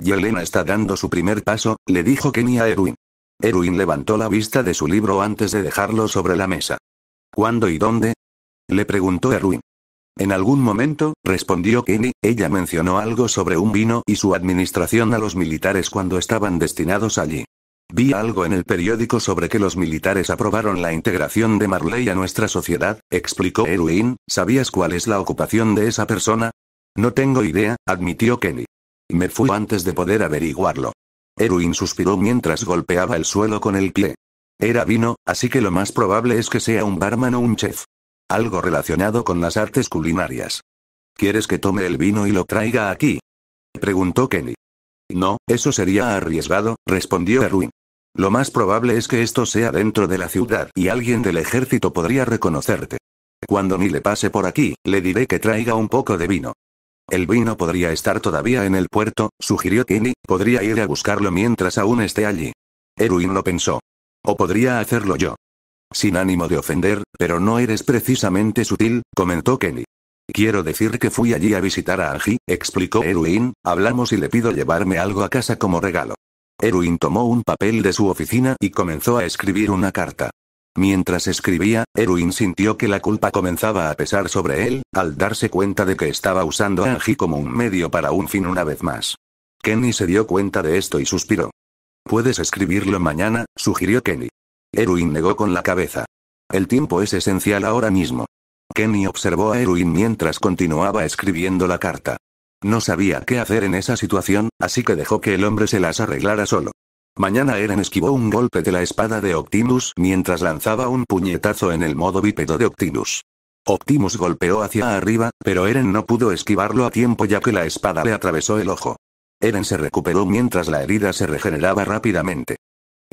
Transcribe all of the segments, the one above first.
Yelena está dando su primer paso, le dijo Kenny a Erwin. Erwin levantó la vista de su libro antes de dejarlo sobre la mesa. ¿Cuándo y dónde? Le preguntó Erwin. En algún momento, respondió Kenny, ella mencionó algo sobre un vino y su administración a los militares cuando estaban destinados allí. Vi algo en el periódico sobre que los militares aprobaron la integración de Marley a nuestra sociedad, explicó Erwin, ¿sabías cuál es la ocupación de esa persona? No tengo idea, admitió Kenny. Me fui antes de poder averiguarlo. Erwin suspiró mientras golpeaba el suelo con el pie. Era vino, así que lo más probable es que sea un barman o un chef. Algo relacionado con las artes culinarias. ¿Quieres que tome el vino y lo traiga aquí? Preguntó Kenny. No, eso sería arriesgado, respondió Erwin. Lo más probable es que esto sea dentro de la ciudad y alguien del ejército podría reconocerte. Cuando ni le pase por aquí, le diré que traiga un poco de vino. El vino podría estar todavía en el puerto, sugirió Kenny, podría ir a buscarlo mientras aún esté allí. Erwin lo pensó. O podría hacerlo yo. Sin ánimo de ofender, pero no eres precisamente sutil, comentó Kenny. Quiero decir que fui allí a visitar a Angie, explicó Erwin, hablamos y le pido llevarme algo a casa como regalo. Erwin tomó un papel de su oficina y comenzó a escribir una carta. Mientras escribía, Erwin sintió que la culpa comenzaba a pesar sobre él, al darse cuenta de que estaba usando a Angie como un medio para un fin una vez más. Kenny se dio cuenta de esto y suspiró. Puedes escribirlo mañana, sugirió Kenny. Erwin negó con la cabeza. El tiempo es esencial ahora mismo. Kenny observó a Erwin mientras continuaba escribiendo la carta. No sabía qué hacer en esa situación, así que dejó que el hombre se las arreglara solo. Mañana Eren esquivó un golpe de la espada de Optimus mientras lanzaba un puñetazo en el modo bípedo de Optimus. Optimus golpeó hacia arriba, pero Eren no pudo esquivarlo a tiempo ya que la espada le atravesó el ojo. Eren se recuperó mientras la herida se regeneraba rápidamente.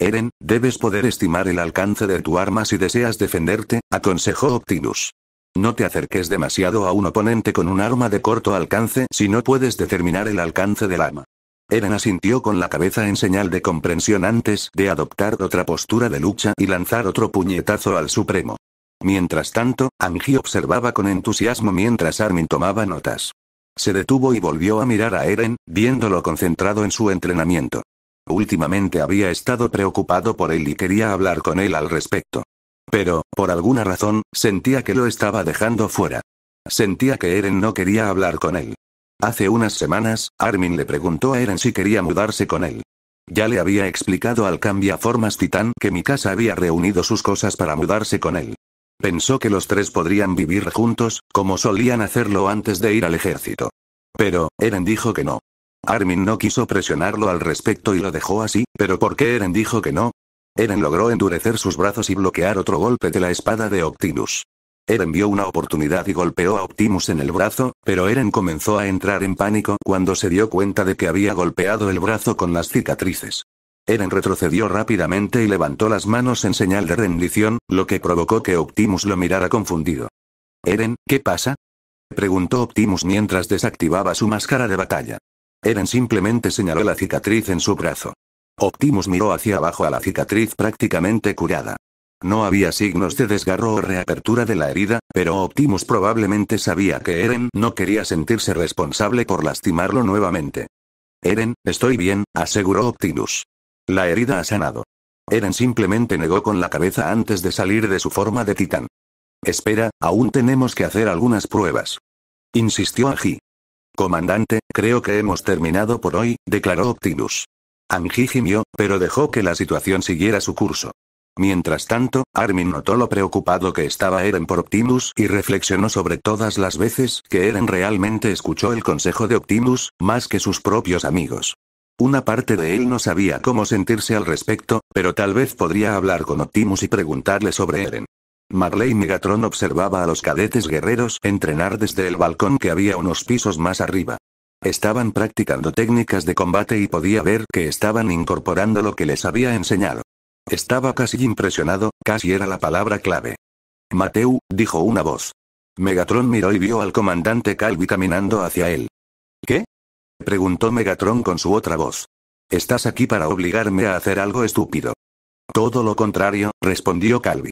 Eren, debes poder estimar el alcance de tu arma si deseas defenderte, aconsejó Optimus. No te acerques demasiado a un oponente con un arma de corto alcance si no puedes determinar el alcance del arma. Eren asintió con la cabeza en señal de comprensión antes de adoptar otra postura de lucha y lanzar otro puñetazo al Supremo. Mientras tanto, Angie observaba con entusiasmo mientras Armin tomaba notas. Se detuvo y volvió a mirar a Eren, viéndolo concentrado en su entrenamiento. Últimamente había estado preocupado por él y quería hablar con él al respecto. Pero, por alguna razón, sentía que lo estaba dejando fuera. Sentía que Eren no quería hablar con él. Hace unas semanas, Armin le preguntó a Eren si quería mudarse con él. Ya le había explicado al cambiaformas titán que mi casa había reunido sus cosas para mudarse con él. Pensó que los tres podrían vivir juntos, como solían hacerlo antes de ir al ejército. Pero, Eren dijo que no. Armin no quiso presionarlo al respecto y lo dejó así, pero ¿por qué Eren dijo que no? Eren logró endurecer sus brazos y bloquear otro golpe de la espada de Optimus. Eren vio una oportunidad y golpeó a Optimus en el brazo, pero Eren comenzó a entrar en pánico cuando se dio cuenta de que había golpeado el brazo con las cicatrices. Eren retrocedió rápidamente y levantó las manos en señal de rendición, lo que provocó que Optimus lo mirara confundido. Eren, ¿qué pasa? preguntó Optimus mientras desactivaba su máscara de batalla. Eren simplemente señaló la cicatriz en su brazo. Optimus miró hacia abajo a la cicatriz prácticamente curada. No había signos de desgarro o reapertura de la herida, pero Optimus probablemente sabía que Eren no quería sentirse responsable por lastimarlo nuevamente. Eren, estoy bien, aseguró Optimus. La herida ha sanado. Eren simplemente negó con la cabeza antes de salir de su forma de titán. Espera, aún tenemos que hacer algunas pruebas. Insistió Agi. Comandante, creo que hemos terminado por hoy, declaró Optimus. Angie gimió, pero dejó que la situación siguiera su curso. Mientras tanto, Armin notó lo preocupado que estaba Eren por Optimus y reflexionó sobre todas las veces que Eren realmente escuchó el consejo de Optimus, más que sus propios amigos. Una parte de él no sabía cómo sentirse al respecto, pero tal vez podría hablar con Optimus y preguntarle sobre Eren. Marley Megatron observaba a los cadetes guerreros entrenar desde el balcón que había unos pisos más arriba. Estaban practicando técnicas de combate y podía ver que estaban incorporando lo que les había enseñado. Estaba casi impresionado, casi era la palabra clave. Mateu, dijo una voz. Megatron miró y vio al comandante Calvi caminando hacia él. ¿Qué? preguntó Megatron con su otra voz. Estás aquí para obligarme a hacer algo estúpido. Todo lo contrario, respondió Calvi.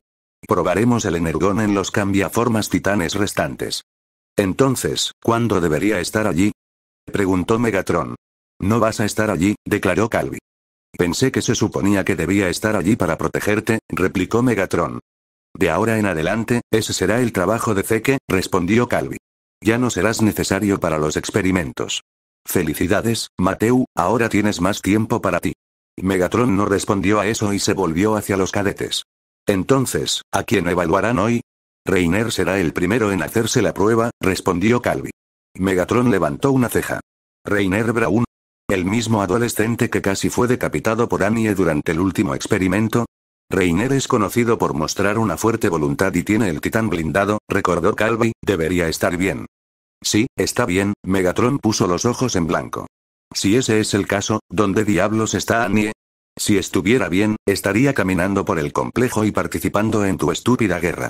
Probaremos el energón en los cambiaformas titanes restantes. Entonces, ¿cuándo debería estar allí? Preguntó Megatron. No vas a estar allí, declaró Calvi. Pensé que se suponía que debía estar allí para protegerte, replicó Megatron. De ahora en adelante, ese será el trabajo de Zeke, respondió Calvi. Ya no serás necesario para los experimentos. Felicidades, Mateu, ahora tienes más tiempo para ti. Megatron no respondió a eso y se volvió hacia los cadetes. Entonces, ¿a quién evaluarán hoy? Reiner será el primero en hacerse la prueba, respondió Calvi. Megatron levantó una ceja. Reiner Braun. El mismo adolescente que casi fue decapitado por Annie durante el último experimento. Reiner es conocido por mostrar una fuerte voluntad y tiene el titán blindado, recordó Calvi, debería estar bien. Sí, está bien, Megatron puso los ojos en blanco. Si ese es el caso, ¿dónde diablos está Annie? Si estuviera bien, estaría caminando por el complejo y participando en tu estúpida guerra.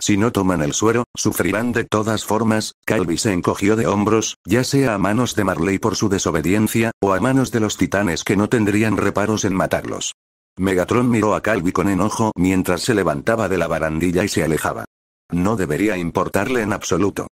Si no toman el suero, sufrirán de todas formas, Calvi se encogió de hombros, ya sea a manos de Marley por su desobediencia, o a manos de los titanes que no tendrían reparos en matarlos. Megatron miró a Calvi con enojo mientras se levantaba de la barandilla y se alejaba. No debería importarle en absoluto.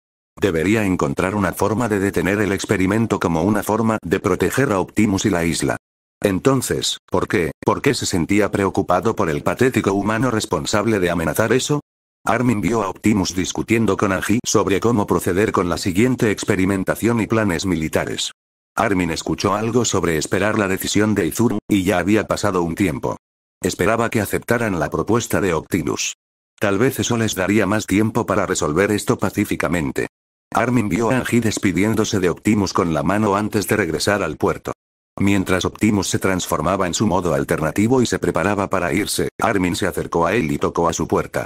Debería encontrar una forma de detener el experimento como una forma de proteger a Optimus y la isla. Entonces, ¿por qué? ¿Por qué se sentía preocupado por el patético humano responsable de amenazar eso? Armin vio a Optimus discutiendo con Angie sobre cómo proceder con la siguiente experimentación y planes militares. Armin escuchó algo sobre esperar la decisión de Izuru, y ya había pasado un tiempo. Esperaba que aceptaran la propuesta de Optimus. Tal vez eso les daría más tiempo para resolver esto pacíficamente. Armin vio a Angie despidiéndose de Optimus con la mano antes de regresar al puerto. Mientras Optimus se transformaba en su modo alternativo y se preparaba para irse, Armin se acercó a él y tocó a su puerta.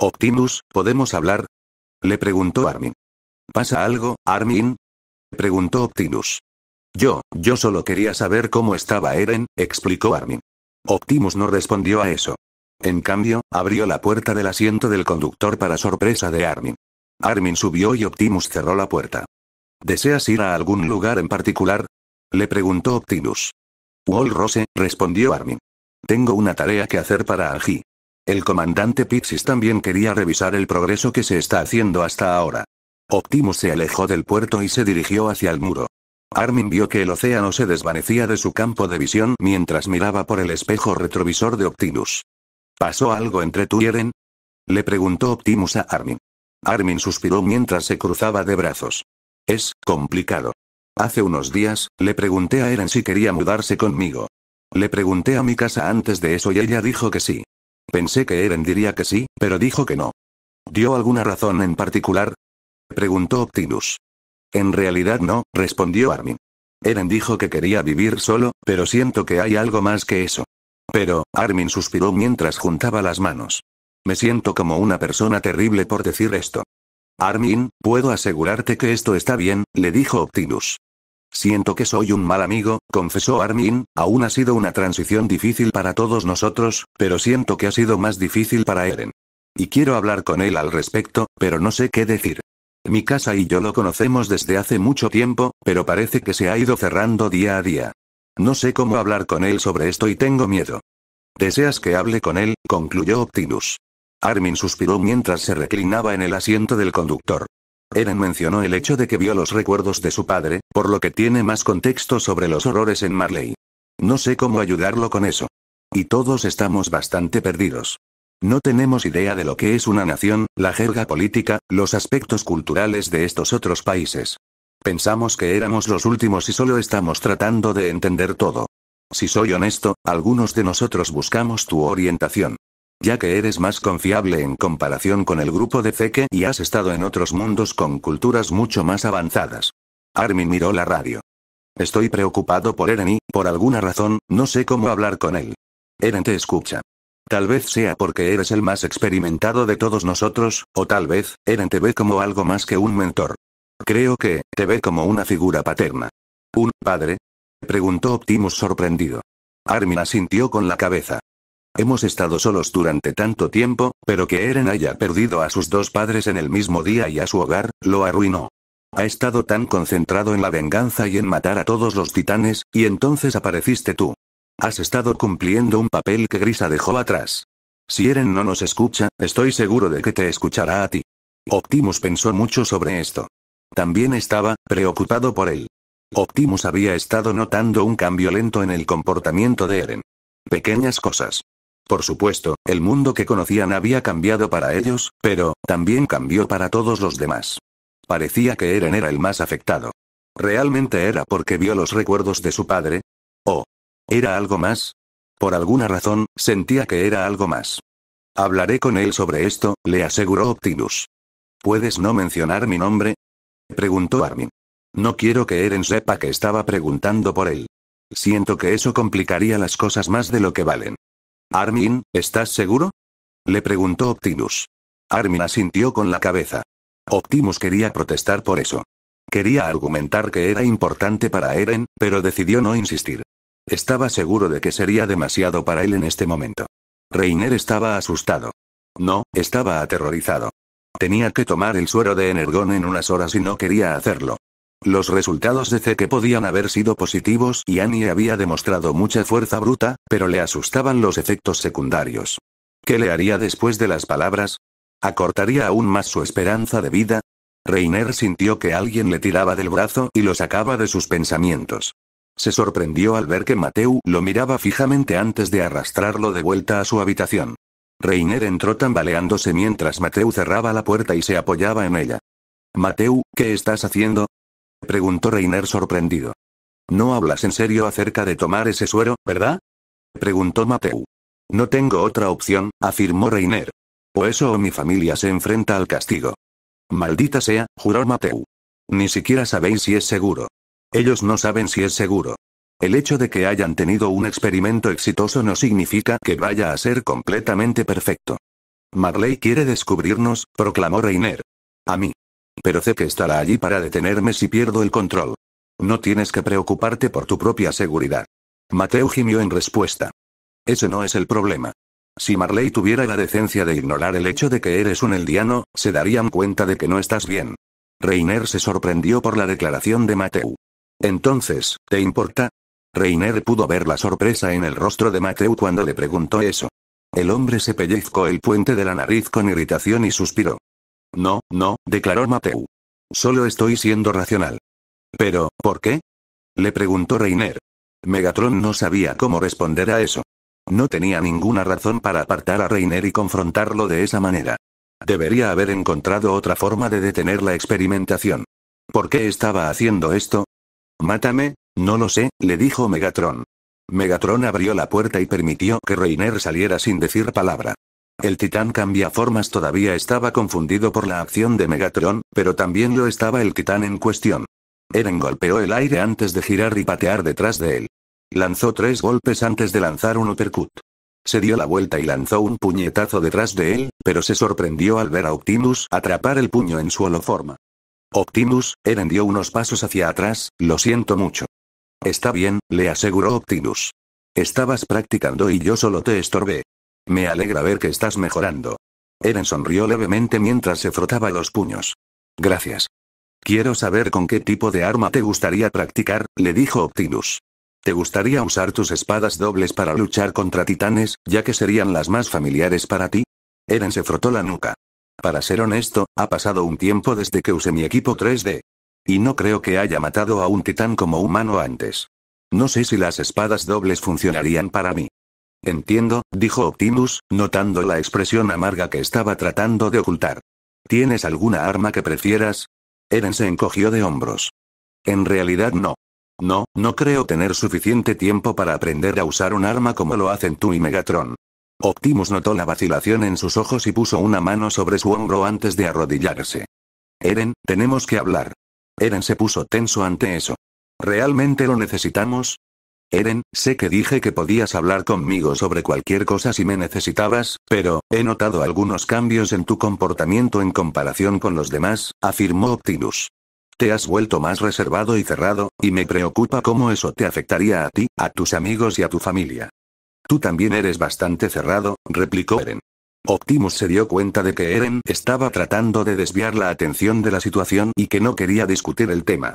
Optimus, ¿podemos hablar? Le preguntó Armin. ¿Pasa algo, Armin? Preguntó Optimus. Yo, yo solo quería saber cómo estaba Eren, explicó Armin. Optimus no respondió a eso. En cambio, abrió la puerta del asiento del conductor para sorpresa de Armin. Armin subió y Optimus cerró la puerta. ¿Deseas ir a algún lugar en particular? Le preguntó Optimus. Wall Rose, respondió Armin. Tengo una tarea que hacer para Algi. El comandante Pixis también quería revisar el progreso que se está haciendo hasta ahora. Optimus se alejó del puerto y se dirigió hacia el muro. Armin vio que el océano se desvanecía de su campo de visión mientras miraba por el espejo retrovisor de Optimus. ¿Pasó algo entre tú y Eren? Le preguntó Optimus a Armin. Armin suspiró mientras se cruzaba de brazos. Es complicado. Hace unos días, le pregunté a Eren si quería mudarse conmigo. Le pregunté a mi casa antes de eso y ella dijo que sí. Pensé que Eren diría que sí, pero dijo que no. ¿Dio alguna razón en particular? Preguntó Optimus. En realidad no, respondió Armin. Eren dijo que quería vivir solo, pero siento que hay algo más que eso. Pero, Armin suspiró mientras juntaba las manos. Me siento como una persona terrible por decir esto. Armin, puedo asegurarte que esto está bien, le dijo Optimus. Siento que soy un mal amigo, confesó Armin, aún ha sido una transición difícil para todos nosotros, pero siento que ha sido más difícil para Eren. Y quiero hablar con él al respecto, pero no sé qué decir. Mi casa y yo lo conocemos desde hace mucho tiempo, pero parece que se ha ido cerrando día a día. No sé cómo hablar con él sobre esto y tengo miedo. ¿Deseas que hable con él? concluyó Optimus. Armin suspiró mientras se reclinaba en el asiento del conductor. Eren mencionó el hecho de que vio los recuerdos de su padre, por lo que tiene más contexto sobre los horrores en Marley. No sé cómo ayudarlo con eso. Y todos estamos bastante perdidos. No tenemos idea de lo que es una nación, la jerga política, los aspectos culturales de estos otros países. Pensamos que éramos los últimos y solo estamos tratando de entender todo. Si soy honesto, algunos de nosotros buscamos tu orientación ya que eres más confiable en comparación con el grupo de Zeke y has estado en otros mundos con culturas mucho más avanzadas. Armin miró la radio. Estoy preocupado por Eren y, por alguna razón, no sé cómo hablar con él. Eren te escucha. Tal vez sea porque eres el más experimentado de todos nosotros, o tal vez, Eren te ve como algo más que un mentor. Creo que, te ve como una figura paterna. ¿Un padre? Preguntó Optimus sorprendido. Armin asintió con la cabeza. Hemos estado solos durante tanto tiempo, pero que Eren haya perdido a sus dos padres en el mismo día y a su hogar, lo arruinó. Ha estado tan concentrado en la venganza y en matar a todos los titanes, y entonces apareciste tú. Has estado cumpliendo un papel que Grisa dejó atrás. Si Eren no nos escucha, estoy seguro de que te escuchará a ti. Optimus pensó mucho sobre esto. También estaba, preocupado por él. Optimus había estado notando un cambio lento en el comportamiento de Eren. Pequeñas cosas. Por supuesto, el mundo que conocían había cambiado para ellos, pero, también cambió para todos los demás. Parecía que Eren era el más afectado. ¿Realmente era porque vio los recuerdos de su padre? ¿O era algo más? Por alguna razón, sentía que era algo más. Hablaré con él sobre esto, le aseguró Optimus. ¿Puedes no mencionar mi nombre? preguntó Armin. No quiero que Eren sepa que estaba preguntando por él. Siento que eso complicaría las cosas más de lo que valen. Armin, ¿estás seguro? Le preguntó Optimus. Armin asintió con la cabeza. Optimus quería protestar por eso. Quería argumentar que era importante para Eren, pero decidió no insistir. Estaba seguro de que sería demasiado para él en este momento. Reiner estaba asustado. No, estaba aterrorizado. Tenía que tomar el suero de Energon en unas horas y no quería hacerlo. Los resultados de que podían haber sido positivos y Annie había demostrado mucha fuerza bruta, pero le asustaban los efectos secundarios. ¿Qué le haría después de las palabras? ¿Acortaría aún más su esperanza de vida? Reiner sintió que alguien le tiraba del brazo y lo sacaba de sus pensamientos. Se sorprendió al ver que Mateu lo miraba fijamente antes de arrastrarlo de vuelta a su habitación. Reiner entró tambaleándose mientras Mateu cerraba la puerta y se apoyaba en ella. Mateu, ¿qué estás haciendo? Preguntó Reiner sorprendido. No hablas en serio acerca de tomar ese suero, ¿verdad? Preguntó Mateu. No tengo otra opción, afirmó Reiner. O eso o mi familia se enfrenta al castigo. Maldita sea, juró Mateu. Ni siquiera sabéis si es seguro. Ellos no saben si es seguro. El hecho de que hayan tenido un experimento exitoso no significa que vaya a ser completamente perfecto. Marley quiere descubrirnos, proclamó Reiner. A mí. Pero sé que estará allí para detenerme si pierdo el control. No tienes que preocuparte por tu propia seguridad. Mateo gimió en respuesta. Ese no es el problema. Si Marley tuviera la decencia de ignorar el hecho de que eres un eldiano, se darían cuenta de que no estás bien. Reiner se sorprendió por la declaración de Mateu. Entonces, ¿te importa? Reiner pudo ver la sorpresa en el rostro de Mateu cuando le preguntó eso. El hombre se pellizcó el puente de la nariz con irritación y suspiró. No, no, declaró Mateu. Solo estoy siendo racional. Pero, ¿por qué? Le preguntó Reiner. Megatron no sabía cómo responder a eso. No tenía ninguna razón para apartar a Reiner y confrontarlo de esa manera. Debería haber encontrado otra forma de detener la experimentación. ¿Por qué estaba haciendo esto? Mátame, no lo sé, le dijo Megatron. Megatron abrió la puerta y permitió que Reiner saliera sin decir palabra. El titán cambia formas todavía estaba confundido por la acción de Megatron, pero también lo estaba el titán en cuestión. Eren golpeó el aire antes de girar y patear detrás de él. Lanzó tres golpes antes de lanzar un uppercut. Se dio la vuelta y lanzó un puñetazo detrás de él, pero se sorprendió al ver a Optimus atrapar el puño en su holoforma. Optimus, Eren dio unos pasos hacia atrás, lo siento mucho. Está bien, le aseguró Optimus. Estabas practicando y yo solo te estorbé. Me alegra ver que estás mejorando. Eren sonrió levemente mientras se frotaba los puños. Gracias. Quiero saber con qué tipo de arma te gustaría practicar, le dijo Optimus. ¿Te gustaría usar tus espadas dobles para luchar contra titanes, ya que serían las más familiares para ti? Eren se frotó la nuca. Para ser honesto, ha pasado un tiempo desde que usé mi equipo 3D. Y no creo que haya matado a un titán como humano antes. No sé si las espadas dobles funcionarían para mí. Entiendo, dijo Optimus, notando la expresión amarga que estaba tratando de ocultar. ¿Tienes alguna arma que prefieras? Eren se encogió de hombros. En realidad no. No, no creo tener suficiente tiempo para aprender a usar un arma como lo hacen tú y Megatron. Optimus notó la vacilación en sus ojos y puso una mano sobre su hombro antes de arrodillarse. Eren, tenemos que hablar. Eren se puso tenso ante eso. ¿Realmente lo necesitamos? Eren, sé que dije que podías hablar conmigo sobre cualquier cosa si me necesitabas, pero, he notado algunos cambios en tu comportamiento en comparación con los demás, afirmó Optimus. Te has vuelto más reservado y cerrado, y me preocupa cómo eso te afectaría a ti, a tus amigos y a tu familia. Tú también eres bastante cerrado, replicó Eren. Optimus se dio cuenta de que Eren estaba tratando de desviar la atención de la situación y que no quería discutir el tema.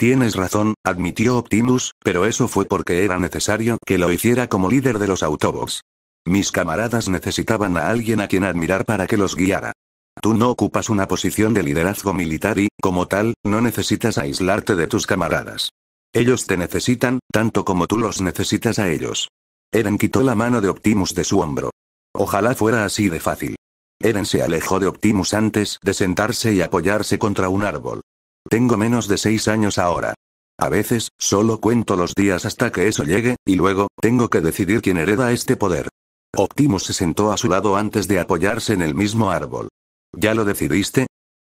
Tienes razón, admitió Optimus, pero eso fue porque era necesario que lo hiciera como líder de los Autobots. Mis camaradas necesitaban a alguien a quien admirar para que los guiara. Tú no ocupas una posición de liderazgo militar y, como tal, no necesitas aislarte de tus camaradas. Ellos te necesitan, tanto como tú los necesitas a ellos. Eren quitó la mano de Optimus de su hombro. Ojalá fuera así de fácil. Eren se alejó de Optimus antes de sentarse y apoyarse contra un árbol. Tengo menos de seis años ahora. A veces, solo cuento los días hasta que eso llegue, y luego, tengo que decidir quién hereda este poder. Optimus se sentó a su lado antes de apoyarse en el mismo árbol. ¿Ya lo decidiste?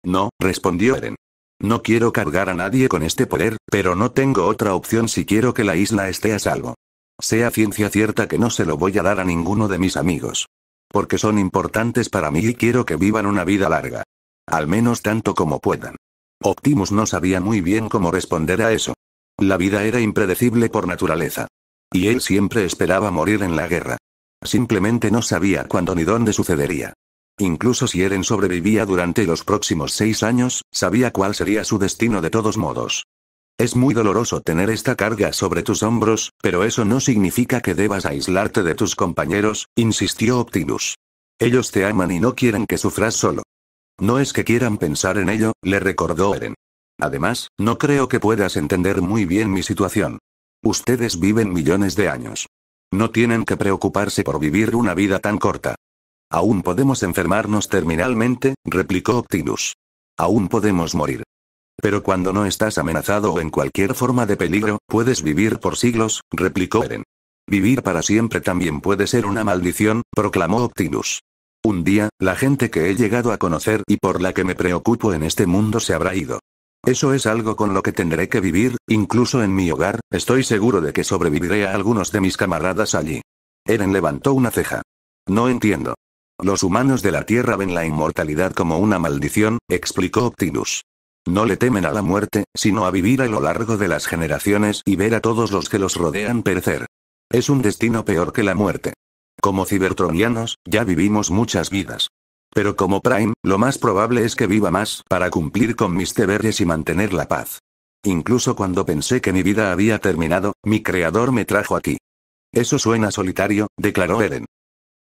No, respondió Eren. No quiero cargar a nadie con este poder, pero no tengo otra opción si quiero que la isla esté a salvo. Sea ciencia cierta que no se lo voy a dar a ninguno de mis amigos. Porque son importantes para mí y quiero que vivan una vida larga. Al menos tanto como puedan. Optimus no sabía muy bien cómo responder a eso. La vida era impredecible por naturaleza. Y él siempre esperaba morir en la guerra. Simplemente no sabía cuándo ni dónde sucedería. Incluso si Eren sobrevivía durante los próximos seis años, sabía cuál sería su destino de todos modos. Es muy doloroso tener esta carga sobre tus hombros, pero eso no significa que debas aislarte de tus compañeros, insistió Optimus. Ellos te aman y no quieren que sufras solo. No es que quieran pensar en ello, le recordó Eren. Además, no creo que puedas entender muy bien mi situación. Ustedes viven millones de años. No tienen que preocuparse por vivir una vida tan corta. Aún podemos enfermarnos terminalmente, replicó Optimus. Aún podemos morir. Pero cuando no estás amenazado o en cualquier forma de peligro, puedes vivir por siglos, replicó Eren. Vivir para siempre también puede ser una maldición, proclamó Optimus. Un día, la gente que he llegado a conocer y por la que me preocupo en este mundo se habrá ido. Eso es algo con lo que tendré que vivir, incluso en mi hogar, estoy seguro de que sobreviviré a algunos de mis camaradas allí. Eren levantó una ceja. No entiendo. Los humanos de la Tierra ven la inmortalidad como una maldición, explicó Optimus. No le temen a la muerte, sino a vivir a lo largo de las generaciones y ver a todos los que los rodean perecer. Es un destino peor que la muerte. Como cibertronianos, ya vivimos muchas vidas. Pero como Prime, lo más probable es que viva más para cumplir con mis deberes y mantener la paz. Incluso cuando pensé que mi vida había terminado, mi creador me trajo aquí. Eso suena solitario, declaró Eren.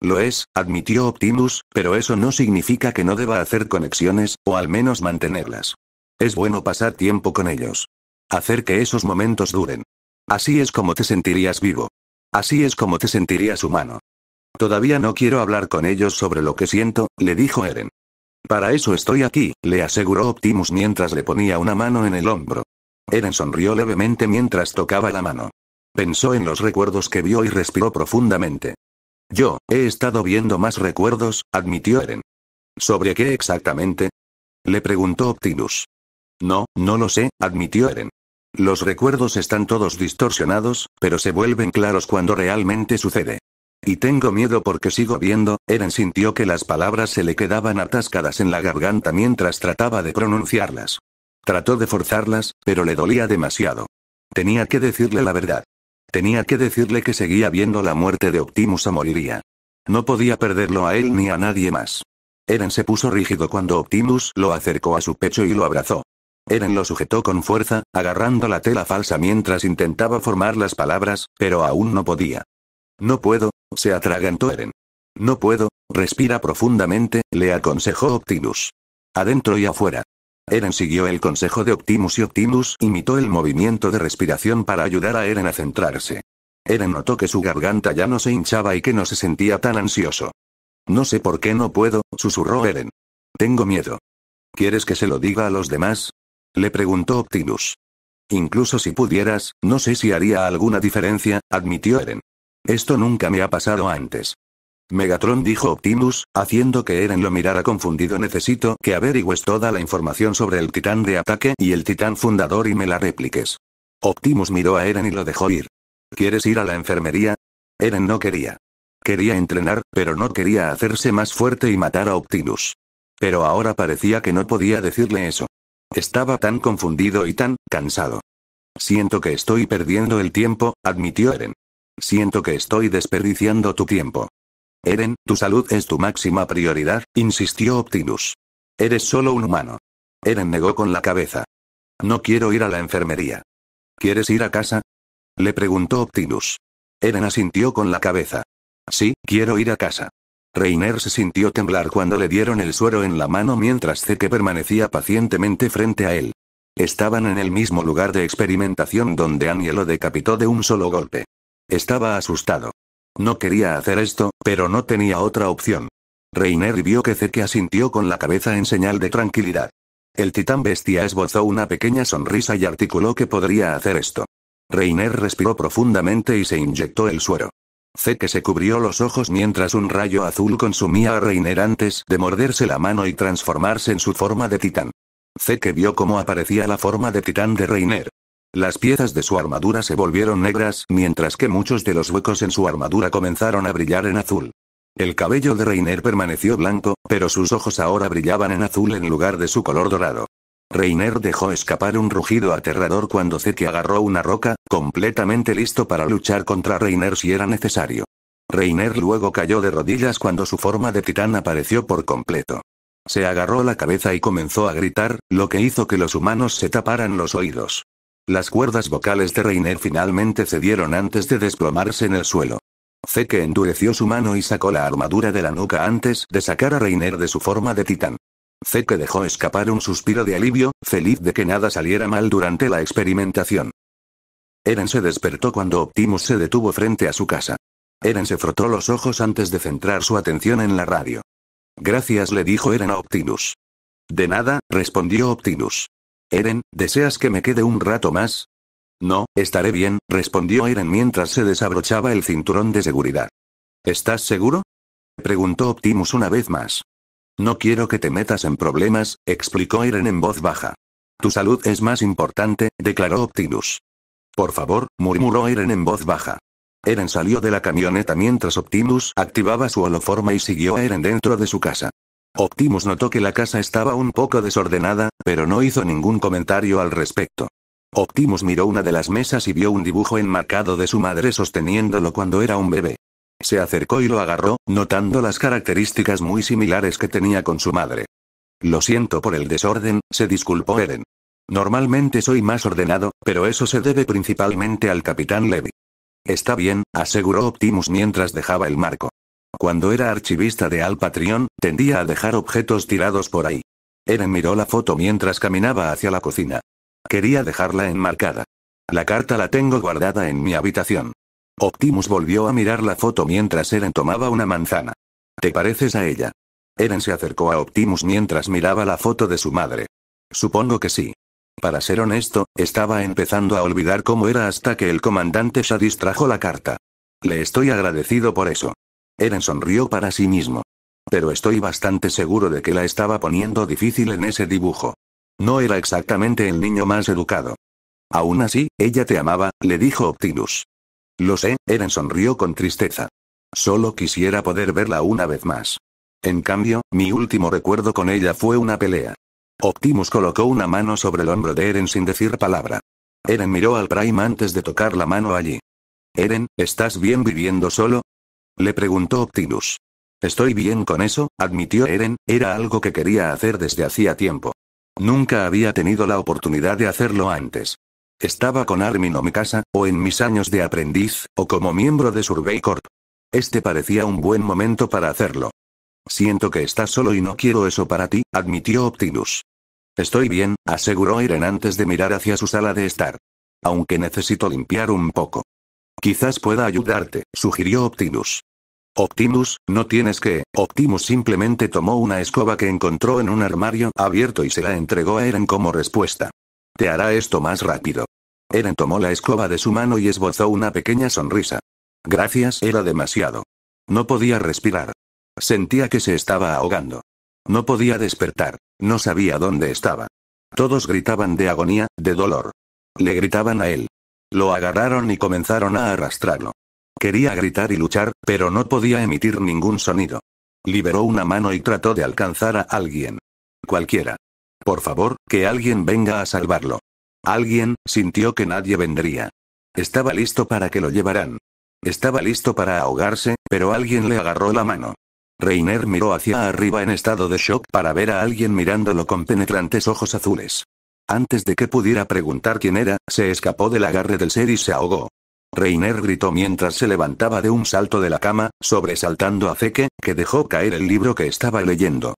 Lo es, admitió Optimus, pero eso no significa que no deba hacer conexiones, o al menos mantenerlas. Es bueno pasar tiempo con ellos. Hacer que esos momentos duren. Así es como te sentirías vivo. Así es como te sentirías humano. Todavía no quiero hablar con ellos sobre lo que siento, le dijo Eren. Para eso estoy aquí, le aseguró Optimus mientras le ponía una mano en el hombro. Eren sonrió levemente mientras tocaba la mano. Pensó en los recuerdos que vio y respiró profundamente. Yo, he estado viendo más recuerdos, admitió Eren. ¿Sobre qué exactamente? Le preguntó Optimus. No, no lo sé, admitió Eren. Los recuerdos están todos distorsionados, pero se vuelven claros cuando realmente sucede. Y tengo miedo porque sigo viendo, Eren sintió que las palabras se le quedaban atascadas en la garganta mientras trataba de pronunciarlas. Trató de forzarlas, pero le dolía demasiado. Tenía que decirle la verdad. Tenía que decirle que seguía viendo la muerte de Optimus a moriría. No podía perderlo a él ni a nadie más. Eren se puso rígido cuando Optimus lo acercó a su pecho y lo abrazó. Eren lo sujetó con fuerza, agarrando la tela falsa mientras intentaba formar las palabras, pero aún no podía. No puedo, se atragantó Eren. No puedo, respira profundamente, le aconsejó Optimus. Adentro y afuera. Eren siguió el consejo de Optimus y Optimus imitó el movimiento de respiración para ayudar a Eren a centrarse. Eren notó que su garganta ya no se hinchaba y que no se sentía tan ansioso. No sé por qué no puedo, susurró Eren. Tengo miedo. ¿Quieres que se lo diga a los demás? Le preguntó Optimus. Incluso si pudieras, no sé si haría alguna diferencia, admitió Eren. Esto nunca me ha pasado antes. Megatron dijo Optimus, haciendo que Eren lo mirara confundido. Necesito que averigües toda la información sobre el titán de ataque y el titán fundador y me la repliques. Optimus miró a Eren y lo dejó ir. ¿Quieres ir a la enfermería? Eren no quería. Quería entrenar, pero no quería hacerse más fuerte y matar a Optimus. Pero ahora parecía que no podía decirle eso. Estaba tan confundido y tan cansado. Siento que estoy perdiendo el tiempo, admitió Eren. Siento que estoy desperdiciando tu tiempo. Eren, tu salud es tu máxima prioridad, insistió Optimus. Eres solo un humano. Eren negó con la cabeza. No quiero ir a la enfermería. ¿Quieres ir a casa? Le preguntó Optimus. Eren asintió con la cabeza. Sí, quiero ir a casa. Reiner se sintió temblar cuando le dieron el suero en la mano mientras Zeke permanecía pacientemente frente a él. Estaban en el mismo lugar de experimentación donde lo decapitó de un solo golpe. Estaba asustado. No quería hacer esto, pero no tenía otra opción. Reiner vio que Zeke asintió con la cabeza en señal de tranquilidad. El titán bestia esbozó una pequeña sonrisa y articuló que podría hacer esto. Reiner respiró profundamente y se inyectó el suero. Zeke se cubrió los ojos mientras un rayo azul consumía a Reiner antes de morderse la mano y transformarse en su forma de titán. Zeke vio cómo aparecía la forma de titán de Reiner. Las piezas de su armadura se volvieron negras mientras que muchos de los huecos en su armadura comenzaron a brillar en azul. El cabello de Reiner permaneció blanco, pero sus ojos ahora brillaban en azul en lugar de su color dorado. Reiner dejó escapar un rugido aterrador cuando Zeke agarró una roca, completamente listo para luchar contra Reiner si era necesario. Reiner luego cayó de rodillas cuando su forma de titán apareció por completo. Se agarró la cabeza y comenzó a gritar, lo que hizo que los humanos se taparan los oídos. Las cuerdas vocales de Reiner finalmente cedieron antes de desplomarse en el suelo. Zeke endureció su mano y sacó la armadura de la nuca antes de sacar a Reiner de su forma de titán. Zeke dejó escapar un suspiro de alivio, feliz de que nada saliera mal durante la experimentación. Eren se despertó cuando Optimus se detuvo frente a su casa. Eren se frotó los ojos antes de centrar su atención en la radio. Gracias le dijo Eren a Optimus. De nada, respondió Optimus. Eren, ¿deseas que me quede un rato más? No, estaré bien, respondió Eren mientras se desabrochaba el cinturón de seguridad. ¿Estás seguro? preguntó Optimus una vez más. No quiero que te metas en problemas, explicó Eren en voz baja. Tu salud es más importante, declaró Optimus. Por favor, murmuró Eren en voz baja. Eren salió de la camioneta mientras Optimus activaba su holoforma y siguió a Eren dentro de su casa. Optimus notó que la casa estaba un poco desordenada, pero no hizo ningún comentario al respecto. Optimus miró una de las mesas y vio un dibujo enmarcado de su madre sosteniéndolo cuando era un bebé. Se acercó y lo agarró, notando las características muy similares que tenía con su madre. Lo siento por el desorden, se disculpó Eren. Normalmente soy más ordenado, pero eso se debe principalmente al capitán Levy. Está bien, aseguró Optimus mientras dejaba el marco. Cuando era archivista de Al Patrón, tendía a dejar objetos tirados por ahí. Eren miró la foto mientras caminaba hacia la cocina. Quería dejarla enmarcada. La carta la tengo guardada en mi habitación. Optimus volvió a mirar la foto mientras Eren tomaba una manzana. ¿Te pareces a ella? Eren se acercó a Optimus mientras miraba la foto de su madre. Supongo que sí. Para ser honesto, estaba empezando a olvidar cómo era hasta que el comandante Shadis distrajo la carta. Le estoy agradecido por eso. Eren sonrió para sí mismo. Pero estoy bastante seguro de que la estaba poniendo difícil en ese dibujo. No era exactamente el niño más educado. Aún así, ella te amaba, le dijo Optimus. Lo sé, Eren sonrió con tristeza. Solo quisiera poder verla una vez más. En cambio, mi último recuerdo con ella fue una pelea. Optimus colocó una mano sobre el hombro de Eren sin decir palabra. Eren miró al Prime antes de tocar la mano allí. Eren, ¿estás bien viviendo solo? Le preguntó Optimus. Estoy bien con eso, admitió Eren, era algo que quería hacer desde hacía tiempo. Nunca había tenido la oportunidad de hacerlo antes. Estaba con Armin o mi casa, o en mis años de aprendiz, o como miembro de Survey Corp. Este parecía un buen momento para hacerlo. Siento que estás solo y no quiero eso para ti, admitió Optimus. Estoy bien, aseguró Eren antes de mirar hacia su sala de estar. Aunque necesito limpiar un poco. Quizás pueda ayudarte, sugirió Optimus. Optimus, no tienes que, Optimus simplemente tomó una escoba que encontró en un armario abierto y se la entregó a Eren como respuesta. Te hará esto más rápido. Eren tomó la escoba de su mano y esbozó una pequeña sonrisa. Gracias era demasiado. No podía respirar. Sentía que se estaba ahogando. No podía despertar. No sabía dónde estaba. Todos gritaban de agonía, de dolor. Le gritaban a él. Lo agarraron y comenzaron a arrastrarlo. Quería gritar y luchar, pero no podía emitir ningún sonido. Liberó una mano y trató de alcanzar a alguien. Cualquiera. Por favor, que alguien venga a salvarlo. Alguien, sintió que nadie vendría. Estaba listo para que lo llevaran. Estaba listo para ahogarse, pero alguien le agarró la mano. Reiner miró hacia arriba en estado de shock para ver a alguien mirándolo con penetrantes ojos azules. Antes de que pudiera preguntar quién era, se escapó del agarre del ser y se ahogó. Reiner gritó mientras se levantaba de un salto de la cama, sobresaltando a Zeke, que dejó caer el libro que estaba leyendo.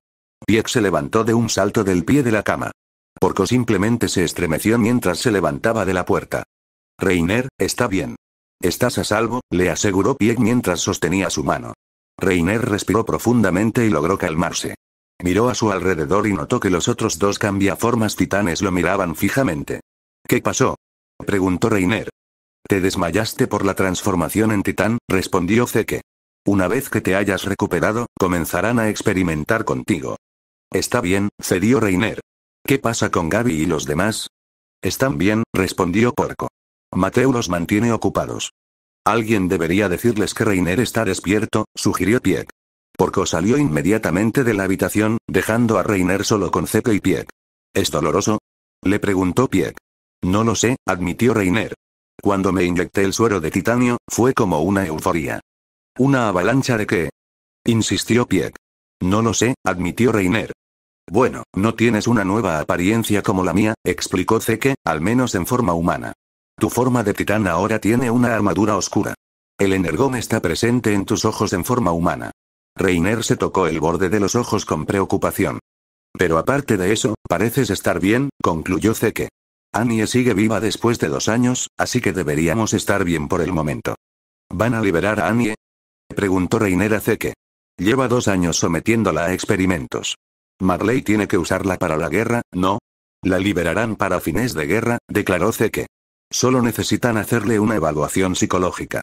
Pieck se levantó de un salto del pie de la cama. Porco simplemente se estremeció mientras se levantaba de la puerta. Reiner, está bien. Estás a salvo, le aseguró Pieck mientras sostenía su mano. Reiner respiró profundamente y logró calmarse. Miró a su alrededor y notó que los otros dos cambiaformas titanes lo miraban fijamente. ¿Qué pasó? preguntó Reiner. Te desmayaste por la transformación en titán, respondió Zeke. Una vez que te hayas recuperado, comenzarán a experimentar contigo. Está bien, cedió Reiner. ¿Qué pasa con Gaby y los demás? Están bien, respondió Porco. Mateo los mantiene ocupados. Alguien debería decirles que Reiner está despierto, sugirió Pieck. Porco salió inmediatamente de la habitación, dejando a Reiner solo con Zeke y Pieck. ¿Es doloroso? Le preguntó Pieck. No lo sé, admitió Reiner. Cuando me inyecté el suero de titanio, fue como una euforia. ¿Una avalancha de qué? Insistió Pieck. No lo sé, admitió Reiner. Bueno, no tienes una nueva apariencia como la mía, explicó Zeke, al menos en forma humana. Tu forma de titán ahora tiene una armadura oscura. El energón está presente en tus ojos en forma humana. Reiner se tocó el borde de los ojos con preocupación. Pero aparte de eso, pareces estar bien, concluyó Zeke. Annie sigue viva después de dos años, así que deberíamos estar bien por el momento. ¿Van a liberar a Annie? Preguntó Reiner a Zeke. Lleva dos años sometiéndola a experimentos. Marley tiene que usarla para la guerra, ¿no? La liberarán para fines de guerra, declaró Zeke. Solo necesitan hacerle una evaluación psicológica.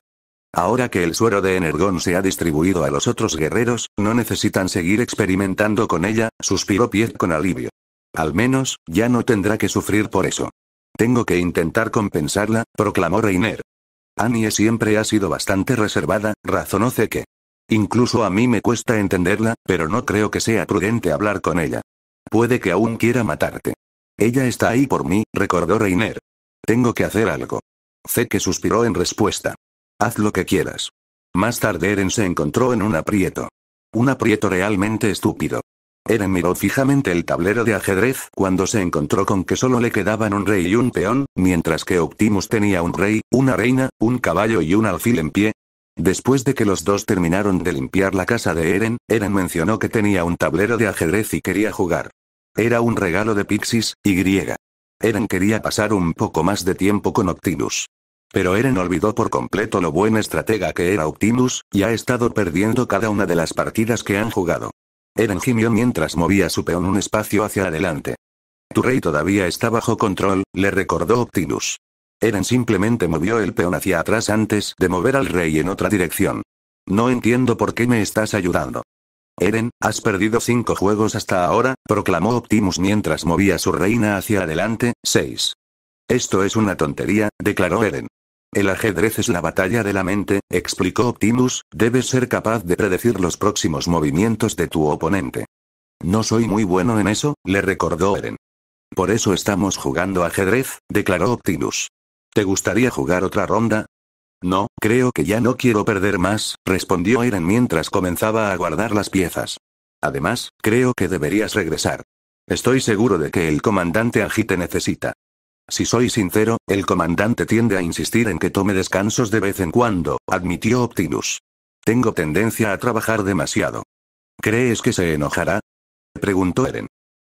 Ahora que el suero de Energón se ha distribuido a los otros guerreros, no necesitan seguir experimentando con ella, suspiró Piet con alivio. Al menos, ya no tendrá que sufrir por eso. Tengo que intentar compensarla, proclamó Reiner. Annie siempre ha sido bastante reservada, razonó Zeke. Incluso a mí me cuesta entenderla, pero no creo que sea prudente hablar con ella. Puede que aún quiera matarte. Ella está ahí por mí, recordó Reiner. Tengo que hacer algo. Zeke suspiró en respuesta. Haz lo que quieras. Más tarde Eren se encontró en un aprieto. Un aprieto realmente estúpido. Eren miró fijamente el tablero de ajedrez cuando se encontró con que solo le quedaban un rey y un peón, mientras que Optimus tenía un rey, una reina, un caballo y un alfil en pie. Después de que los dos terminaron de limpiar la casa de Eren, Eren mencionó que tenía un tablero de ajedrez y quería jugar. Era un regalo de Pixis, y griega. Eren quería pasar un poco más de tiempo con Optimus. Pero Eren olvidó por completo lo buen estratega que era Optimus, y ha estado perdiendo cada una de las partidas que han jugado. Eren gimió mientras movía su peón un espacio hacia adelante. Tu rey todavía está bajo control, le recordó Optimus. Eren simplemente movió el peón hacia atrás antes de mover al rey en otra dirección. No entiendo por qué me estás ayudando. Eren, has perdido cinco juegos hasta ahora, proclamó Optimus mientras movía su reina hacia adelante, seis. Esto es una tontería, declaró Eren. El ajedrez es la batalla de la mente, explicó Optimus, debes ser capaz de predecir los próximos movimientos de tu oponente. No soy muy bueno en eso, le recordó Eren. Por eso estamos jugando ajedrez, declaró Optimus. ¿Te gustaría jugar otra ronda? No, creo que ya no quiero perder más, respondió Eren mientras comenzaba a guardar las piezas. Además, creo que deberías regresar. Estoy seguro de que el comandante Agite necesita. Si soy sincero, el comandante tiende a insistir en que tome descansos de vez en cuando, admitió Optimus. Tengo tendencia a trabajar demasiado. ¿Crees que se enojará? preguntó Eren.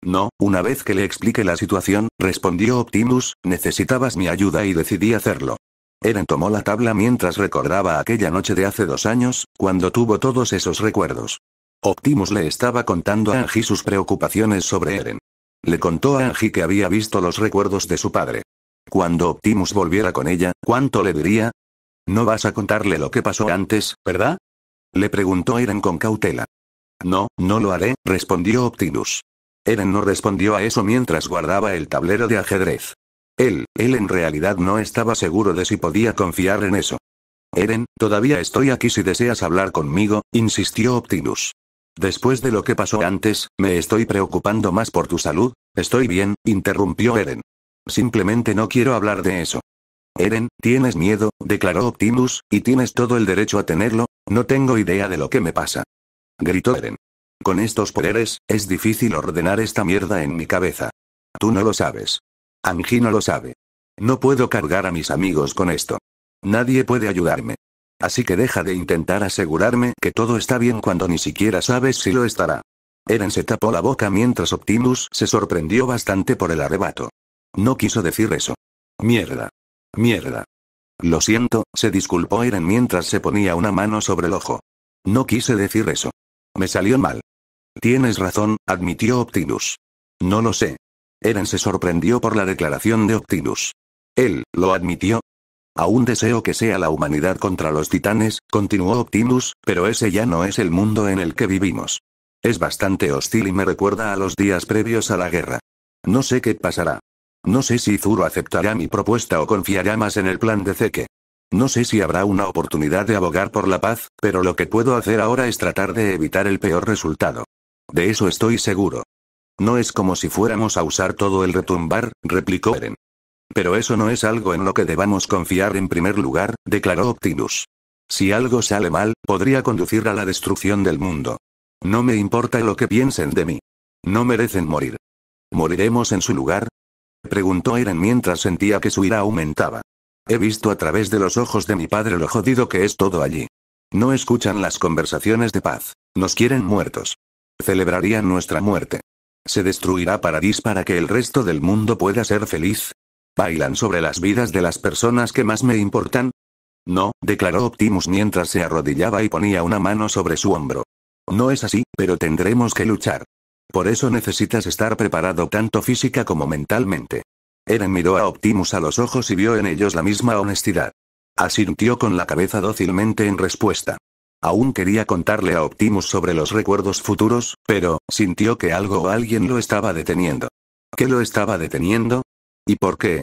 No, una vez que le explique la situación, respondió Optimus, necesitabas mi ayuda y decidí hacerlo. Eren tomó la tabla mientras recordaba aquella noche de hace dos años, cuando tuvo todos esos recuerdos. Optimus le estaba contando a Angie sus preocupaciones sobre Eren. Le contó a Angie que había visto los recuerdos de su padre. Cuando Optimus volviera con ella, ¿cuánto le diría? No vas a contarle lo que pasó antes, ¿verdad? Le preguntó Eren con cautela. No, no lo haré, respondió Optimus. Eren no respondió a eso mientras guardaba el tablero de ajedrez. Él, él en realidad no estaba seguro de si podía confiar en eso. Eren, todavía estoy aquí si deseas hablar conmigo, insistió Optimus. Después de lo que pasó antes, me estoy preocupando más por tu salud. Estoy bien, interrumpió Eren. Simplemente no quiero hablar de eso. Eren, tienes miedo, declaró Optimus, y tienes todo el derecho a tenerlo, no tengo idea de lo que me pasa. Gritó Eren. Con estos poderes, es difícil ordenar esta mierda en mi cabeza. Tú no lo sabes. Angie no lo sabe. No puedo cargar a mis amigos con esto. Nadie puede ayudarme. Así que deja de intentar asegurarme que todo está bien cuando ni siquiera sabes si lo estará. Eren se tapó la boca mientras Optimus se sorprendió bastante por el arrebato. No quiso decir eso. Mierda. Mierda. Lo siento, se disculpó Eren mientras se ponía una mano sobre el ojo. No quise decir eso. Me salió mal. Tienes razón, admitió Optimus. No lo sé. Eren se sorprendió por la declaración de Optimus. Él, lo admitió, Aún deseo que sea la humanidad contra los titanes, continuó Optimus, pero ese ya no es el mundo en el que vivimos. Es bastante hostil y me recuerda a los días previos a la guerra. No sé qué pasará. No sé si Zuro aceptará mi propuesta o confiará más en el plan de Zeke. No sé si habrá una oportunidad de abogar por la paz, pero lo que puedo hacer ahora es tratar de evitar el peor resultado. De eso estoy seguro. No es como si fuéramos a usar todo el retumbar, replicó Eren. Pero eso no es algo en lo que debamos confiar en primer lugar, declaró Optimus. Si algo sale mal, podría conducir a la destrucción del mundo. No me importa lo que piensen de mí. No merecen morir. ¿Moriremos en su lugar? Preguntó Eren mientras sentía que su ira aumentaba. He visto a través de los ojos de mi padre lo jodido que es todo allí. No escuchan las conversaciones de paz. Nos quieren muertos. Celebrarían nuestra muerte. Se destruirá Paradis para que el resto del mundo pueda ser feliz, ¿Bailan sobre las vidas de las personas que más me importan? No, declaró Optimus mientras se arrodillaba y ponía una mano sobre su hombro. No es así, pero tendremos que luchar. Por eso necesitas estar preparado tanto física como mentalmente. Eren miró a Optimus a los ojos y vio en ellos la misma honestidad. Asintió con la cabeza dócilmente en respuesta. Aún quería contarle a Optimus sobre los recuerdos futuros, pero, sintió que algo o alguien lo estaba deteniendo. ¿Qué lo estaba deteniendo? ¿Y por qué?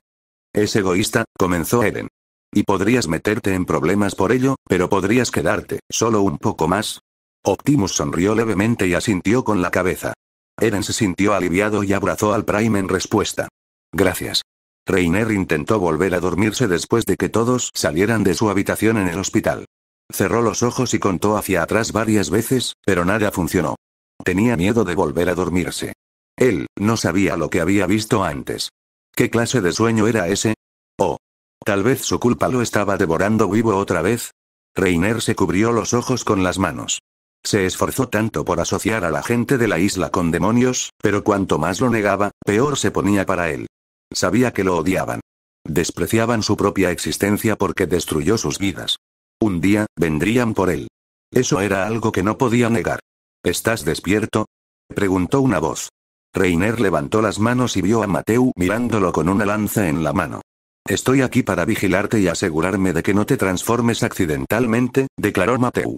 Es egoísta, comenzó Eren. Y podrías meterte en problemas por ello, pero podrías quedarte solo un poco más. Optimus sonrió levemente y asintió con la cabeza. Eren se sintió aliviado y abrazó al Prime en respuesta. Gracias. Reiner intentó volver a dormirse después de que todos salieran de su habitación en el hospital. Cerró los ojos y contó hacia atrás varias veces, pero nada funcionó. Tenía miedo de volver a dormirse. Él, no sabía lo que había visto antes. ¿Qué clase de sueño era ese? Oh. Tal vez su culpa lo estaba devorando vivo otra vez. Reiner se cubrió los ojos con las manos. Se esforzó tanto por asociar a la gente de la isla con demonios, pero cuanto más lo negaba, peor se ponía para él. Sabía que lo odiaban. Despreciaban su propia existencia porque destruyó sus vidas. Un día, vendrían por él. Eso era algo que no podía negar. ¿Estás despierto? preguntó una voz. Reiner levantó las manos y vio a Mateu mirándolo con una lanza en la mano. Estoy aquí para vigilarte y asegurarme de que no te transformes accidentalmente, declaró Mateu.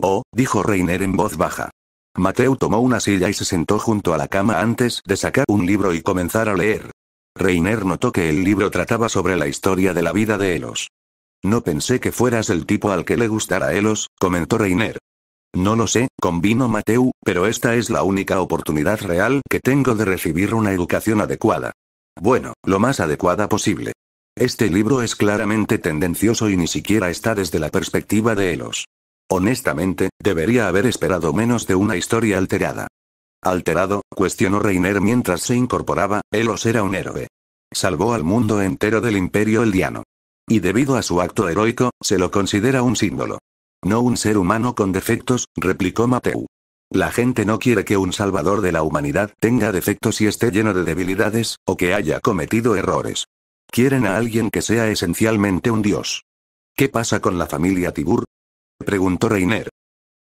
Oh, dijo Reiner en voz baja. Mateu tomó una silla y se sentó junto a la cama antes de sacar un libro y comenzar a leer. Reiner notó que el libro trataba sobre la historia de la vida de Elos. No pensé que fueras el tipo al que le gustara Elos, comentó Reiner. No lo sé, convino Mateu, pero esta es la única oportunidad real que tengo de recibir una educación adecuada. Bueno, lo más adecuada posible. Este libro es claramente tendencioso y ni siquiera está desde la perspectiva de Elos. Honestamente, debería haber esperado menos de una historia alterada. Alterado, cuestionó Reiner mientras se incorporaba, Elos era un héroe. Salvó al mundo entero del imperio eldiano. Y debido a su acto heroico, se lo considera un símbolo. No un ser humano con defectos, replicó Mateu. La gente no quiere que un salvador de la humanidad tenga defectos y esté lleno de debilidades, o que haya cometido errores. Quieren a alguien que sea esencialmente un dios. ¿Qué pasa con la familia Tibur? preguntó Reiner.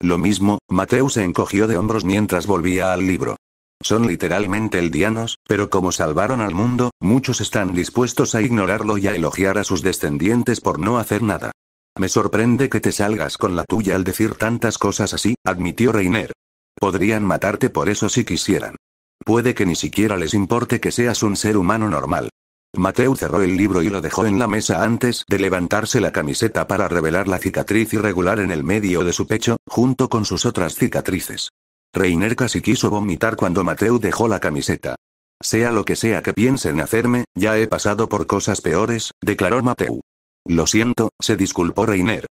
Lo mismo, Mateu se encogió de hombros mientras volvía al libro. Son literalmente el dianos, pero como salvaron al mundo, muchos están dispuestos a ignorarlo y a elogiar a sus descendientes por no hacer nada. Me sorprende que te salgas con la tuya al decir tantas cosas así, admitió Reiner. Podrían matarte por eso si quisieran. Puede que ni siquiera les importe que seas un ser humano normal. Mateu cerró el libro y lo dejó en la mesa antes de levantarse la camiseta para revelar la cicatriz irregular en el medio de su pecho, junto con sus otras cicatrices. Reiner casi quiso vomitar cuando Mateu dejó la camiseta. Sea lo que sea que piensen hacerme, ya he pasado por cosas peores, declaró Mateu. Lo siento, se disculpó Reiner.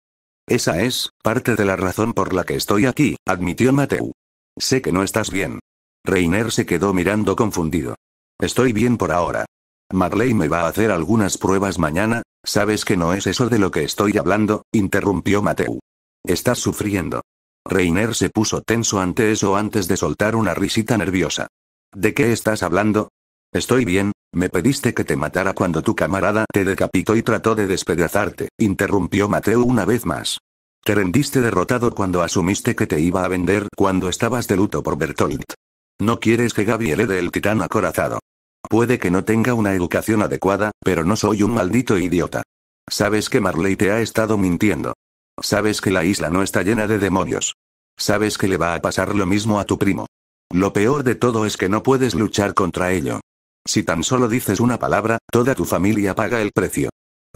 Esa es, parte de la razón por la que estoy aquí, admitió Mateu. Sé que no estás bien. Reiner se quedó mirando confundido. Estoy bien por ahora. Marley me va a hacer algunas pruebas mañana, sabes que no es eso de lo que estoy hablando, interrumpió Mateu. Estás sufriendo. Reiner se puso tenso ante eso antes de soltar una risita nerviosa. ¿De qué estás hablando? Estoy bien, me pediste que te matara cuando tu camarada te decapitó y trató de despedazarte, interrumpió Mateo una vez más. Te rendiste derrotado cuando asumiste que te iba a vender cuando estabas de luto por Bertolt. No quieres que Gabriel herede el titán acorazado. Puede que no tenga una educación adecuada, pero no soy un maldito idiota. Sabes que Marley te ha estado mintiendo. Sabes que la isla no está llena de demonios. Sabes que le va a pasar lo mismo a tu primo. Lo peor de todo es que no puedes luchar contra ello. Si tan solo dices una palabra, toda tu familia paga el precio.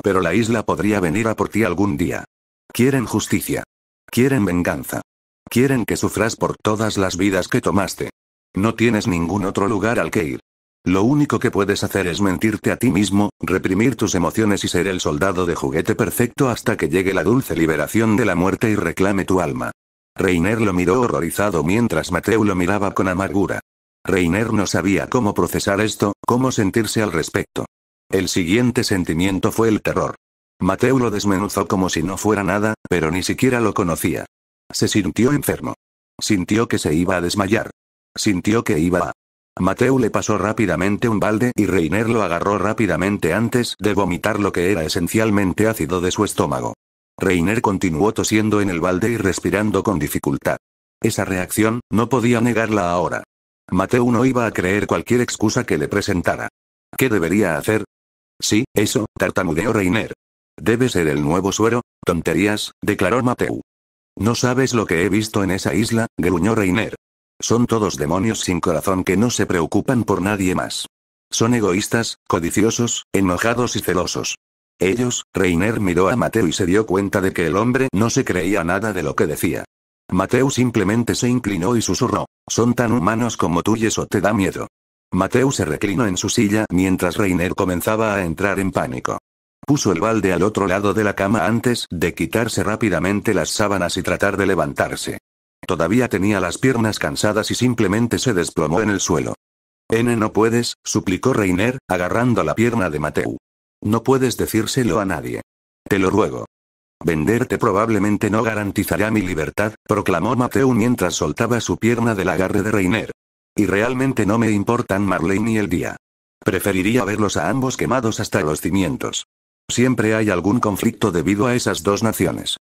Pero la isla podría venir a por ti algún día. Quieren justicia. Quieren venganza. Quieren que sufras por todas las vidas que tomaste. No tienes ningún otro lugar al que ir. Lo único que puedes hacer es mentirte a ti mismo, reprimir tus emociones y ser el soldado de juguete perfecto hasta que llegue la dulce liberación de la muerte y reclame tu alma. Reiner lo miró horrorizado mientras Mateo lo miraba con amargura. Reiner no sabía cómo procesar esto, cómo sentirse al respecto. El siguiente sentimiento fue el terror. Mateo lo desmenuzó como si no fuera nada, pero ni siquiera lo conocía. Se sintió enfermo. Sintió que se iba a desmayar. Sintió que iba a... Mateo le pasó rápidamente un balde y Reiner lo agarró rápidamente antes de vomitar lo que era esencialmente ácido de su estómago. Reiner continuó tosiendo en el balde y respirando con dificultad. Esa reacción, no podía negarla ahora. Mateo no iba a creer cualquier excusa que le presentara. ¿Qué debería hacer? Sí, eso, tartamudeó Reiner. Debe ser el nuevo suero, tonterías, declaró Mateo. No sabes lo que he visto en esa isla, gruñó Reiner. Son todos demonios sin corazón que no se preocupan por nadie más. Son egoístas, codiciosos, enojados y celosos. Ellos, Reiner miró a Mateo y se dio cuenta de que el hombre no se creía nada de lo que decía. Mateo simplemente se inclinó y susurró. Son tan humanos como tú y eso te da miedo. Mateo se reclinó en su silla mientras Reiner comenzaba a entrar en pánico. Puso el balde al otro lado de la cama antes de quitarse rápidamente las sábanas y tratar de levantarse. Todavía tenía las piernas cansadas y simplemente se desplomó en el suelo. N no puedes, suplicó Reiner, agarrando la pierna de Mateu. No puedes decírselo a nadie. Te lo ruego. Venderte probablemente no garantizará mi libertad, proclamó Mateo mientras soltaba su pierna del agarre de Reiner. Y realmente no me importan Marley ni el día. Preferiría verlos a ambos quemados hasta los cimientos. Siempre hay algún conflicto debido a esas dos naciones.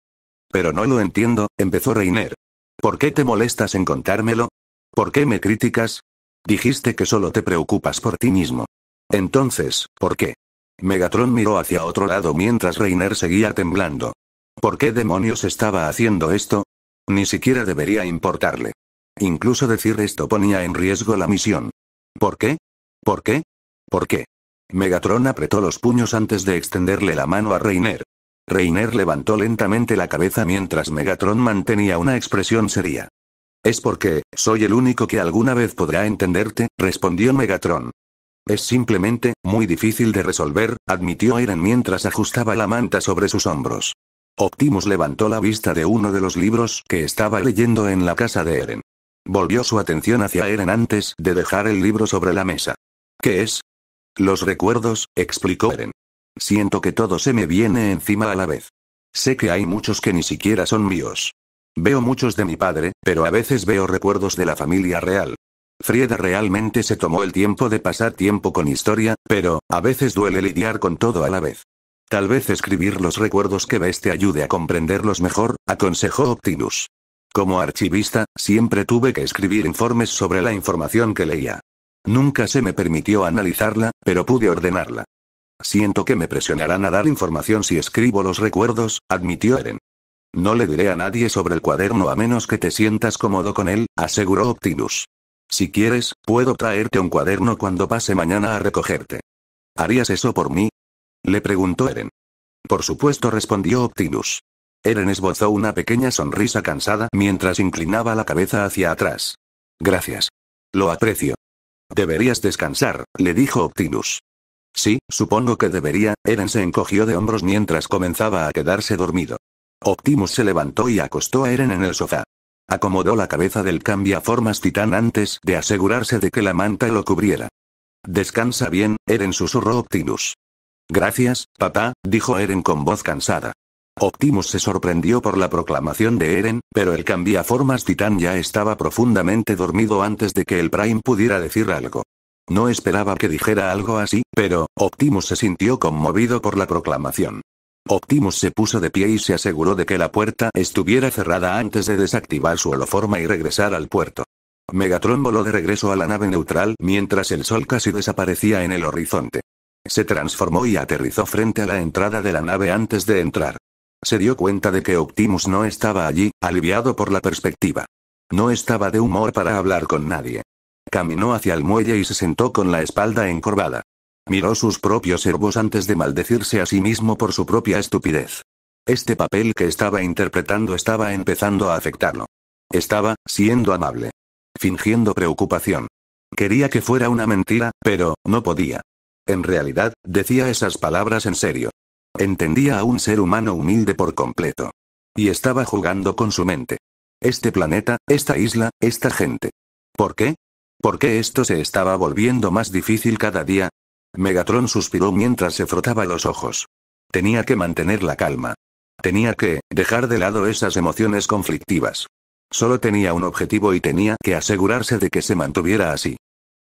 Pero no lo entiendo, empezó Reiner. ¿Por qué te molestas en contármelo? ¿Por qué me criticas? Dijiste que solo te preocupas por ti mismo. Entonces, ¿por qué? Megatron miró hacia otro lado mientras Reiner seguía temblando. ¿Por qué demonios estaba haciendo esto? Ni siquiera debería importarle. Incluso decir esto ponía en riesgo la misión. ¿Por qué? ¿Por qué? ¿Por qué? Megatron apretó los puños antes de extenderle la mano a Reiner. Reiner levantó lentamente la cabeza mientras Megatron mantenía una expresión seria. Es porque, soy el único que alguna vez podrá entenderte, respondió Megatron. Es simplemente, muy difícil de resolver, admitió Eren mientras ajustaba la manta sobre sus hombros. Optimus levantó la vista de uno de los libros que estaba leyendo en la casa de Eren. Volvió su atención hacia Eren antes de dejar el libro sobre la mesa. ¿Qué es? Los recuerdos, explicó Eren. Siento que todo se me viene encima a la vez. Sé que hay muchos que ni siquiera son míos. Veo muchos de mi padre, pero a veces veo recuerdos de la familia real. Frieda realmente se tomó el tiempo de pasar tiempo con historia, pero, a veces duele lidiar con todo a la vez. Tal vez escribir los recuerdos que ves te ayude a comprenderlos mejor, aconsejó Optimus. Como archivista, siempre tuve que escribir informes sobre la información que leía. Nunca se me permitió analizarla, pero pude ordenarla. Siento que me presionarán a dar información si escribo los recuerdos, admitió Eren. No le diré a nadie sobre el cuaderno a menos que te sientas cómodo con él, aseguró Optimus. Si quieres, puedo traerte un cuaderno cuando pase mañana a recogerte. ¿Harías eso por mí? Le preguntó Eren. Por supuesto respondió Optimus. Eren esbozó una pequeña sonrisa cansada mientras inclinaba la cabeza hacia atrás. Gracias. Lo aprecio. Deberías descansar, le dijo Optimus. Sí, supongo que debería, Eren se encogió de hombros mientras comenzaba a quedarse dormido. Optimus se levantó y acostó a Eren en el sofá. Acomodó la cabeza del cambiaformas titán antes de asegurarse de que la manta lo cubriera. Descansa bien, Eren susurró Optimus. Gracias, papá, dijo Eren con voz cansada. Optimus se sorprendió por la proclamación de Eren, pero el cambiaformas titán ya estaba profundamente dormido antes de que el Prime pudiera decir algo. No esperaba que dijera algo así, pero, Optimus se sintió conmovido por la proclamación. Optimus se puso de pie y se aseguró de que la puerta estuviera cerrada antes de desactivar su holoforma y regresar al puerto. Megatron voló de regreso a la nave neutral mientras el sol casi desaparecía en el horizonte. Se transformó y aterrizó frente a la entrada de la nave antes de entrar. Se dio cuenta de que Optimus no estaba allí, aliviado por la perspectiva. No estaba de humor para hablar con nadie. Caminó hacia el muelle y se sentó con la espalda encorvada. Miró sus propios servos antes de maldecirse a sí mismo por su propia estupidez. Este papel que estaba interpretando estaba empezando a afectarlo. Estaba, siendo amable. Fingiendo preocupación. Quería que fuera una mentira, pero, no podía. En realidad, decía esas palabras en serio. Entendía a un ser humano humilde por completo. Y estaba jugando con su mente. Este planeta, esta isla, esta gente. ¿Por qué? ¿Por qué esto se estaba volviendo más difícil cada día? Megatron suspiró mientras se frotaba los ojos. Tenía que mantener la calma. Tenía que, dejar de lado esas emociones conflictivas. Solo tenía un objetivo y tenía que asegurarse de que se mantuviera así.